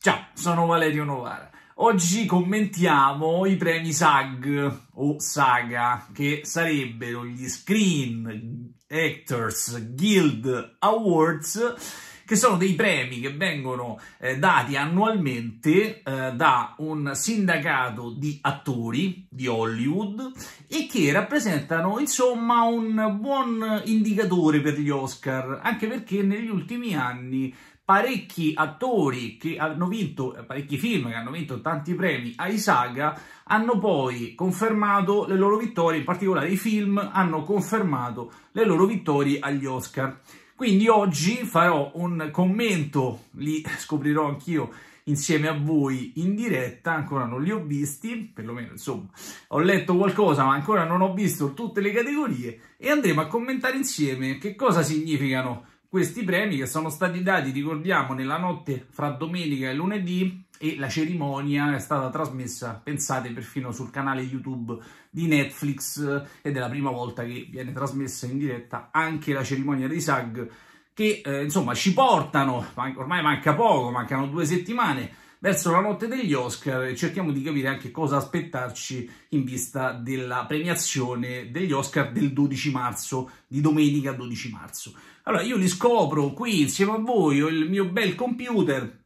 Ciao, sono Valerio Novara. Oggi commentiamo i premi SAG o SAGA, che sarebbero gli Screen Actors Guild Awards che sono dei premi che vengono eh, dati annualmente eh, da un sindacato di attori di Hollywood e che rappresentano insomma un buon indicatore per gli Oscar, anche perché negli ultimi anni parecchi attori che hanno vinto, parecchi film che hanno vinto tanti premi ai saga, hanno poi confermato le loro vittorie, in particolare i film hanno confermato le loro vittorie agli Oscar. Quindi oggi farò un commento, li scoprirò anch'io insieme a voi in diretta, ancora non li ho visti, perlomeno insomma ho letto qualcosa ma ancora non ho visto tutte le categorie e andremo a commentare insieme che cosa significano questi premi che sono stati dati, ricordiamo, nella notte fra domenica e lunedì e la cerimonia è stata trasmessa, pensate, perfino sul canale YouTube di Netflix eh, ed è la prima volta che viene trasmessa in diretta anche la cerimonia dei SAG che eh, insomma ci portano, ormai manca poco, mancano due settimane, verso la notte degli Oscar e cerchiamo di capire anche cosa aspettarci in vista della premiazione degli Oscar del 12 marzo, di domenica 12 marzo. Allora io li scopro qui insieme a voi, ho il mio bel computer,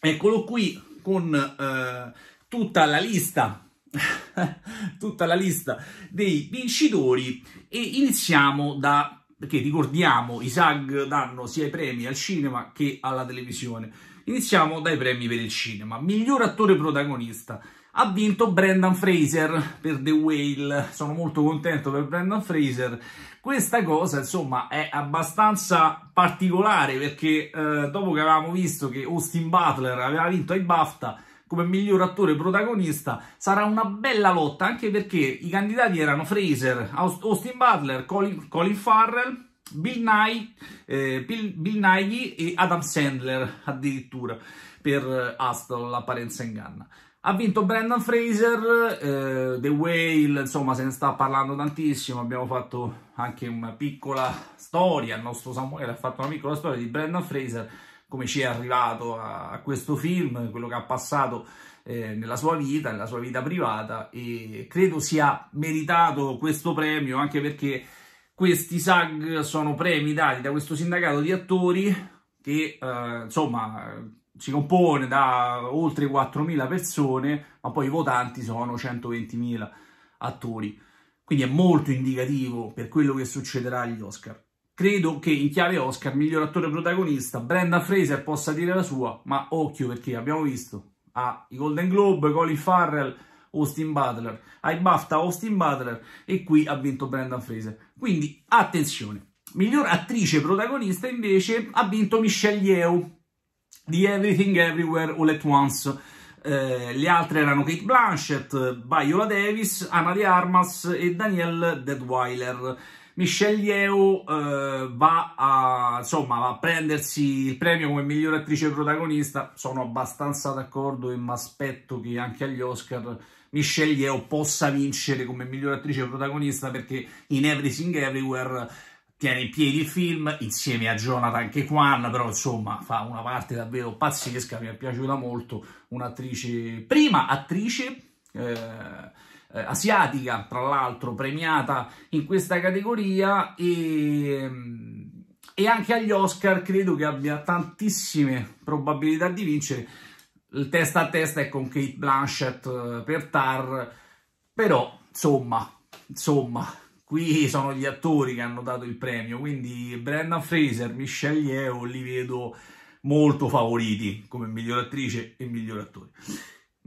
eccolo qui con eh, tutta la lista tutta la lista dei vincitori e iniziamo da perché ricordiamo i SAG danno sia i premi al cinema che alla televisione. Iniziamo dai premi per il cinema. Miglior attore protagonista ha vinto Brendan Fraser per The Whale. Sono molto contento per Brendan Fraser. Questa cosa, insomma, è abbastanza particolare perché eh, dopo che avevamo visto che Austin Butler aveva vinto ai BAFTA, come miglior attore protagonista. Sarà una bella lotta anche perché i candidati erano Fraser, Austin Butler, Colin, Colin Farrell. Bill Nye, eh, Bill, Bill Nye e Adam Sandler addirittura per eh, Aston l'apparenza inganna ha vinto Brandon Fraser eh, The Whale insomma se ne sta parlando tantissimo abbiamo fatto anche una piccola storia il nostro Samuele ha fatto una piccola storia di Brandon Fraser come ci è arrivato a, a questo film, quello che ha passato eh, nella sua vita, nella sua vita privata e credo sia meritato questo premio anche perché questi SAG sono premi dati da questo sindacato di attori che eh, insomma si compone da oltre 4.000 persone, ma poi i votanti sono 120.000 attori. Quindi è molto indicativo per quello che succederà agli Oscar. Credo che in chiave Oscar, miglior attore protagonista, Brenda Fraser possa dire la sua, ma occhio perché abbiamo visto i Golden Globe, Colin Farrell, Austin Butler, ai BAFTA Austin Butler e qui ha vinto Brendan Fraser. Quindi attenzione, miglior attrice protagonista invece ha vinto Michelle Yeoh di Everything Everywhere All At Once. Eh, le altre erano Kate Blanchett, Viola Davis, Anna di Armas e Danielle Deadweiler. Michelle Yeoh eh, va, a, insomma, va a prendersi il premio come miglior attrice protagonista. Sono abbastanza d'accordo e mi aspetto che anche agli Oscar Michelle Yeoh possa vincere come miglior attrice protagonista perché in Everything Everywhere tiene in piedi il film insieme a Jonathan Kekwan, però insomma fa una parte davvero pazzesca, mi è piaciuta molto, un'attrice, prima attrice... Eh, eh, asiatica, tra l'altro premiata in questa categoria e, e anche agli Oscar credo che abbia tantissime probabilità di vincere. Il testa a testa è con Kate Blanchett eh, per Tar, però insomma, insomma, qui sono gli attori che hanno dato il premio, quindi Brendan Fraser, Michelle Yeoh li vedo molto favoriti come miglior attrice e miglior attore.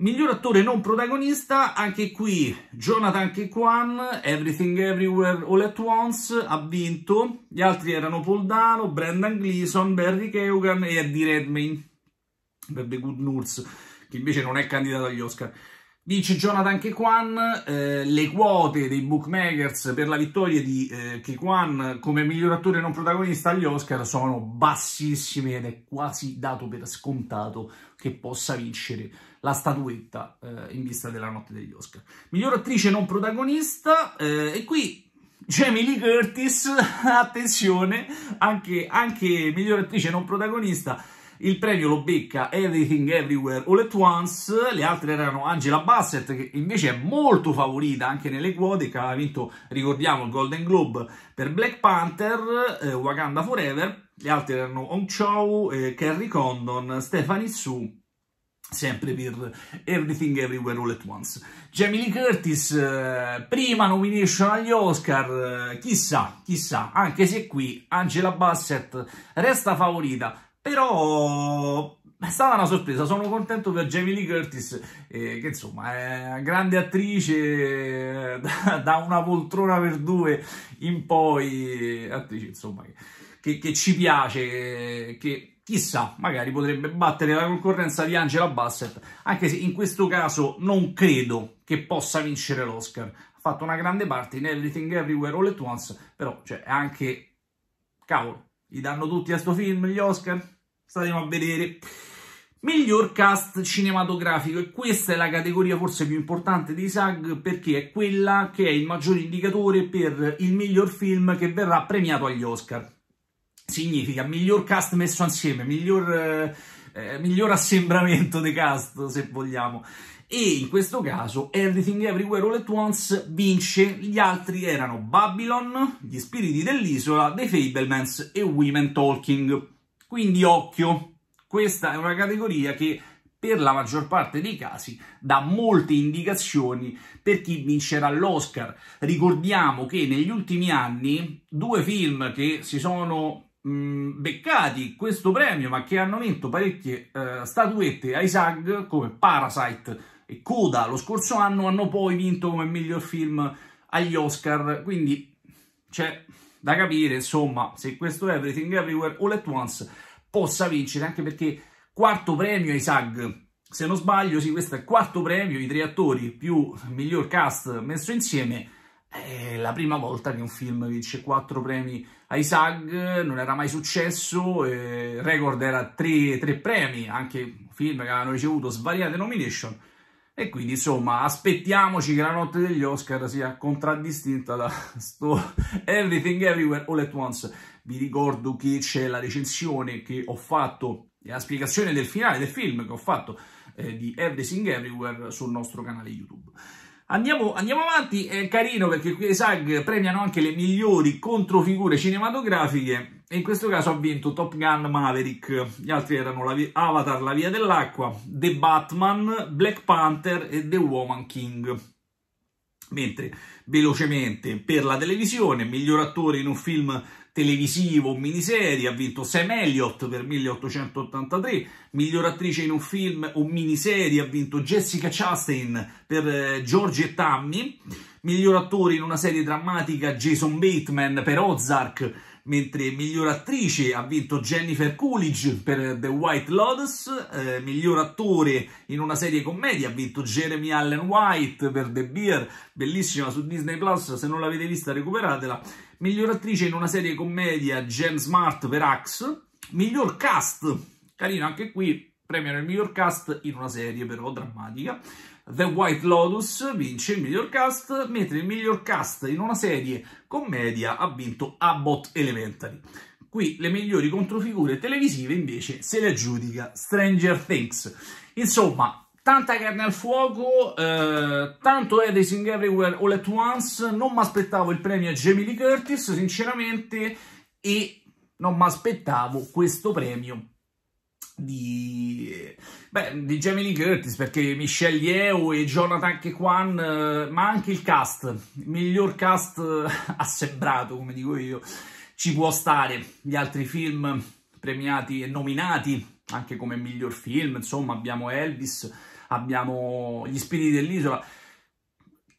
Miglior attore non protagonista, anche qui Jonathan Kwan, Everything Everywhere All At Once, ha vinto. Gli altri erano Paul Dano, Brendan Gleeson, Barry Keoghan e Eddie Redmayne per The Good Nurse, che invece non è candidato agli Oscar. Dice Jonathan Kekwan, eh, le quote dei bookmakers per la vittoria di eh, Kekwan come miglior attore non protagonista agli Oscar sono bassissime ed è quasi dato per scontato che possa vincere la statuetta eh, in vista della notte degli Oscar. Miglior attrice non protagonista eh, e qui Jamie Lee Curtis, attenzione, anche, anche miglior attrice non protagonista il premio lo becca Everything Everywhere All At Once, le altre erano Angela Bassett che invece è molto favorita anche nelle quote, che aveva vinto, ricordiamo, il Golden Globe per Black Panther, eh, Wakanda Forever, le altre erano Hong Chow, eh, Kerry Condon, Stephanie Su sempre per Everything Everywhere All At Once. Jamie Lee Curtis, eh, prima nomination agli Oscar, eh, chissà, chissà, anche se qui Angela Bassett resta favorita, però è stata una sorpresa, sono contento per Jamie Lee Curtis, eh, che insomma è grande attrice eh, da, da, una poltrona per due in poi, eh, attrice insomma che, che, che ci piace, che, eh, che chissà, magari potrebbe battere la concorrenza di Angela Bassett, anche se in questo caso non credo che possa vincere l'Oscar. Ha fatto una grande parte in Everything Everywhere All At Once, però cioè, anche... cavolo, gli danno tutti a sto film gli Oscar? Statemi a vedere. Miglior cast cinematografico e questa è la categoria forse più importante di SAG perché è quella che è il maggior indicatore per il miglior film che verrà premiato agli Oscar. Significa miglior cast messo insieme, miglior, eh, eh miglior assembramento di cast se vogliamo e in questo caso Everything Everywhere All At Once vince, gli altri erano Babylon, Gli Spiriti dell'Isola, The Fablemans e Women Talking. Quindi occhio, questa è una categoria che per la maggior parte dei casi dà molte indicazioni per chi vincerà l'Oscar. Ricordiamo che negli ultimi anni due film che si sono mm, beccati questo premio ma che hanno vinto parecchie eh, statuette ai SAG come Parasite e Coda lo scorso anno hanno poi vinto come miglior film agli Oscar, quindi c'è da capire, insomma, se questo Everything Everywhere All At Once possa vincere, anche perché quarto premio ai SAG, se non sbaglio, sì, questo è il quarto premio, i tre attori più miglior cast messo insieme, è la prima volta che un film vince quattro premi ai SAG, non era mai successo, il record era tre, tre premi, anche film che avevano ricevuto svariate nomination, e quindi insomma aspettiamoci che la notte degli Oscar sia contraddistinta da sto Everything Everywhere All At Once. Vi ricordo che c'è la recensione che ho fatto e la spiegazione del finale del film che ho fatto eh, di Everything Everywhere sul nostro canale YouTube. Andiamo, andiamo avanti, è carino perché qui i SAG premiano anche le migliori controfigure cinematografiche in questo caso ha vinto Top Gun Maverick, gli altri erano la Avatar La Via dell'Acqua, The Batman, Black Panther e The Woman King. Mentre velocemente per la televisione, miglior attore in un film televisivo o miniserie, ha vinto Sam Elliott per 1883, miglior attrice in un film o miniserie ha vinto Jessica Chastain per eh, George e Tammy, miglior attore in una serie drammatica Jason Bateman per Ozark mentre miglior attrice ha vinto Jennifer Coolidge per The White Lotus, eh, miglior attore in una serie commedia ha vinto Jeremy Allen White per The Beer, bellissima su Disney Plus, se non l'avete vista recuperatela, miglior attrice in una serie commedia Jen Smart per Axe, miglior cast, carino anche qui, premiano il miglior cast in una serie però drammatica, The White Lotus vince il miglior cast, mentre il miglior cast in una serie commedia ha vinto Abbott Elementary. Qui le migliori controfigure televisive invece se le aggiudica Stranger Things. Insomma, tanta carne al fuoco, eh, tanto Everything Everywhere All At Once, non mi aspettavo il premio a Jamie Lee Curtis, sinceramente, e non mi aspettavo questo premio di, beh, di Jamie Lee Curtis perché Michelle Yeoh e Jonathan Kwan, eh, ma anche il cast, miglior cast eh, assembrato come dico io, ci può stare. Gli altri film premiati e nominati anche come miglior film, insomma, abbiamo Elvis, abbiamo Gli spiriti dell'isola,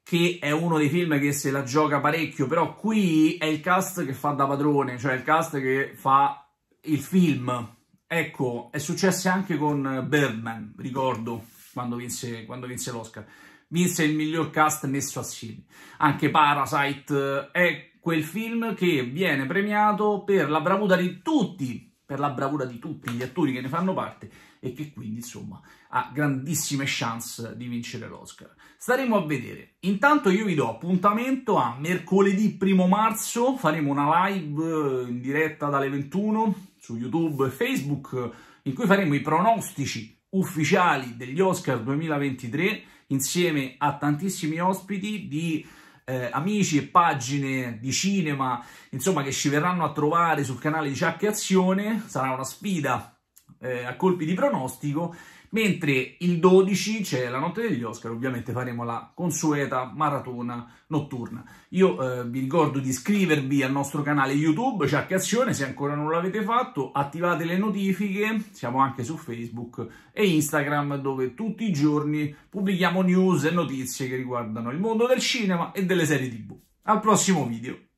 che è uno dei film che se la gioca parecchio, però qui è il cast che fa da padrone, cioè il cast che fa il film, Ecco, è successo anche con Birdman, ricordo, quando vinse, quando vinse l'Oscar. Vinse il miglior cast messo assieme. Anche Parasite eh, è quel film che viene premiato per la bravura di tutti per la bravura di tutti gli attori che ne fanno parte e che quindi, insomma, ha grandissime chance di vincere l'Oscar. Staremo a vedere. Intanto io vi do appuntamento a mercoledì 1 marzo, faremo una live in diretta dalle 21 su YouTube e Facebook in cui faremo i pronostici ufficiali degli Oscar 2023 insieme a tantissimi ospiti di eh, amici e pagine di cinema, insomma, che ci verranno a trovare sul canale di Ciacca Azione. Sarà una sfida eh, a colpi di pronostico mentre il 12 c'è la notte degli Oscar, ovviamente faremo la consueta maratona notturna. Io eh, vi ricordo di iscrivervi al nostro canale YouTube, Ciacche Azione, se ancora non l'avete fatto, attivate le notifiche, siamo anche su Facebook e Instagram dove tutti i giorni pubblichiamo news e notizie che riguardano il mondo del cinema e delle serie tv. Al prossimo video!